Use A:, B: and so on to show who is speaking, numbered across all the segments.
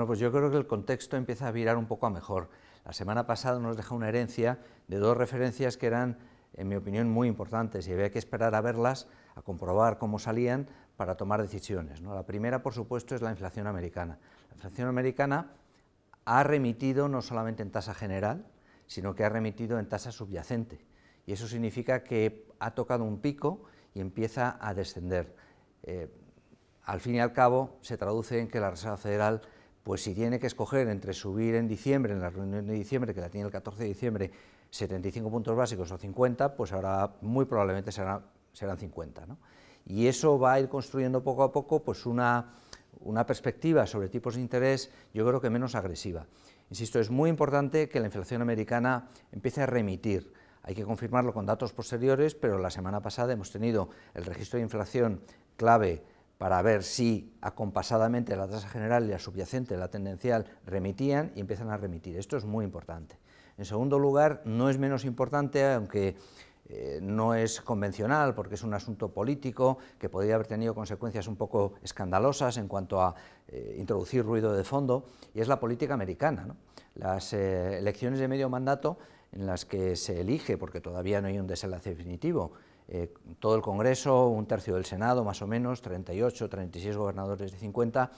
A: Bueno, pues yo creo que el contexto empieza a virar un poco a mejor. La semana pasada nos deja una herencia de dos referencias que eran, en mi opinión, muy importantes y había que esperar a verlas, a comprobar cómo salían para tomar decisiones. La primera, por supuesto, es la inflación americana. La inflación americana ha remitido no solamente en tasa general, sino que ha remitido en tasa subyacente. Y eso significa que ha tocado un pico y empieza a descender. Eh, al fin y al cabo, se traduce en que la Reserva Federal pues si tiene que escoger entre subir en diciembre, en la reunión de diciembre, que la tiene el 14 de diciembre, 75 puntos básicos o 50, pues ahora muy probablemente serán 50. Y eso va a ir construyendo poco a poco pues una, una perspectiva sobre tipos de interés yo creo que menos agresiva. Insisto, es muy importante que la inflación americana empiece a remitir. Hay que confirmarlo con datos posteriores, pero la semana pasada hemos tenido el registro de inflación clave para ver si acompasadamente la tasa general y la subyacente, la tendencial, remitían y empiezan a remitir. Esto es muy importante. En segundo lugar, no es menos importante, aunque eh, no es convencional porque es un asunto político que podría haber tenido consecuencias un poco escandalosas en cuanto a eh, introducir ruido de fondo, y es la política americana. Las eh, elecciones de medio mandato en las que se elige, porque todavía no hay un desenlace definitivo, eh, todo el Congreso, un tercio del Senado más o menos, 38, 36 gobernadores de 50,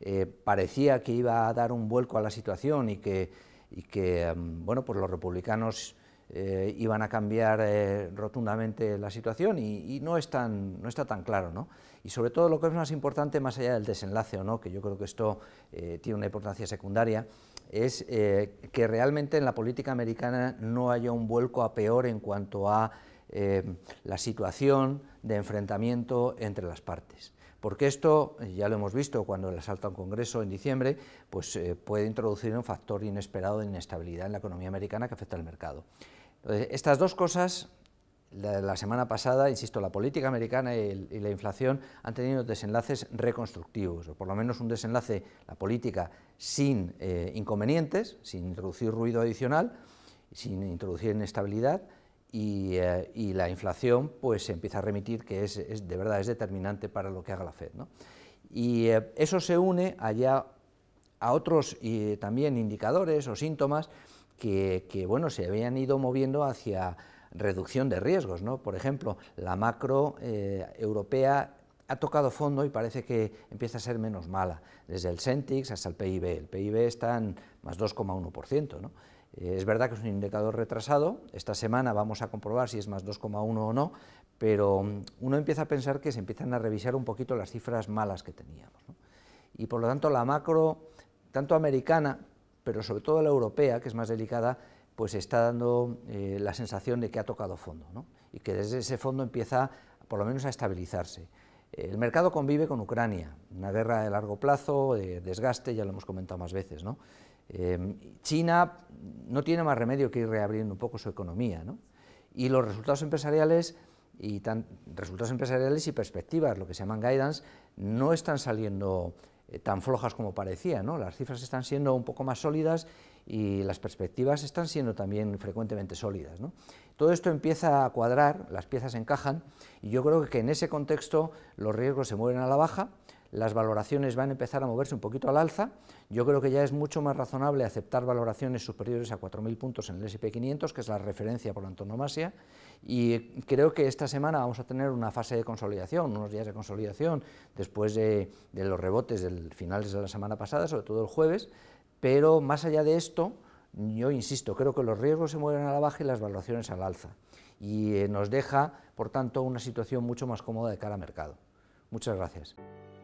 A: eh, parecía que iba a dar un vuelco a la situación y que, em, bueno, pues los republicanos eh, iban a cambiar rotundamente la situación y, no, está tan claro. ¿no? Y sobre todo lo que es más importante, más allá del desenlace o no, que yo creo que esto tiene una importancia secundaria, es que realmente en la política americana no haya un vuelco a peor en cuanto a eh, la situación de enfrentamiento entre las partes. Porque esto, eh, ya lo hemos visto cuando el asalto un Congreso en diciembre, pues eh, puede introducir un factor inesperado de inestabilidad en la economía americana que afecta al mercado. estas dos cosas, la, semana pasada, insisto, la política americana y, la inflación han tenido desenlaces reconstructivos, o por lo menos un desenlace, la política, sin inconvenientes, sin introducir ruido adicional, sin introducir inestabilidad, eh, y, la inflación pues se empieza a remitir, que es, de verdad es determinante para lo que haga la Fed. ¿no? Y eh, eso se une allá a otros eh, también indicadores o síntomas que, bueno, se habían ido moviendo hacia reducción de riesgos. ¿no? Por ejemplo, la macro eh, europea ha tocado fondo y parece que empieza a ser menos mala, desde el Centix hasta el PIB. El PIB está en más 2,1%. ¿no? Eh, es verdad que es un indicador retrasado, esta semana vamos a comprobar si es más 2,1 o no, pero mm, uno empieza a pensar que se empiezan a revisar un poquito las cifras malas que teníamos. Y por lo tanto la macro, tanto americana, pero sobre todo la europea, que es más delicada, pues está dando eh, la sensación de que ha tocado fondo y que desde ese fondo empieza por lo menos a estabilizarse. El mercado convive con Ucrania, una guerra de largo plazo, de desgaste, ya lo hemos comentado más veces. ¿no? Eh, China no tiene más remedio que ir reabriendo un poco su economía. Y los resultados empresariales y resultados empresariales y perspectivas, lo que se llaman guidance, no están saliendo eh, tan flojas como parecía, ¿no? Las cifras están siendo un poco más sólidas y las perspectivas están siendo también frecuentemente sólidas, Todo esto empieza a cuadrar, las piezas encajan y yo creo que en ese contexto los riesgos se mueven a la baja, las valoraciones van a empezar a moverse un poquito al alza, yo creo que ya es mucho más razonable aceptar valoraciones superiores a 4.000 puntos en el S&P 500, que es la referencia por antonomasia, y creo que esta semana vamos a tener una fase de consolidación, unos días de consolidación, después de, de los rebotes del finales de la semana pasada, sobre todo el jueves, pero más allá de esto, yo insisto, creo que los riesgos se mueven a la baja y las valoraciones al alza, y eh, nos deja, por tanto, una situación mucho más cómoda de cara al mercado. Muchas gracias.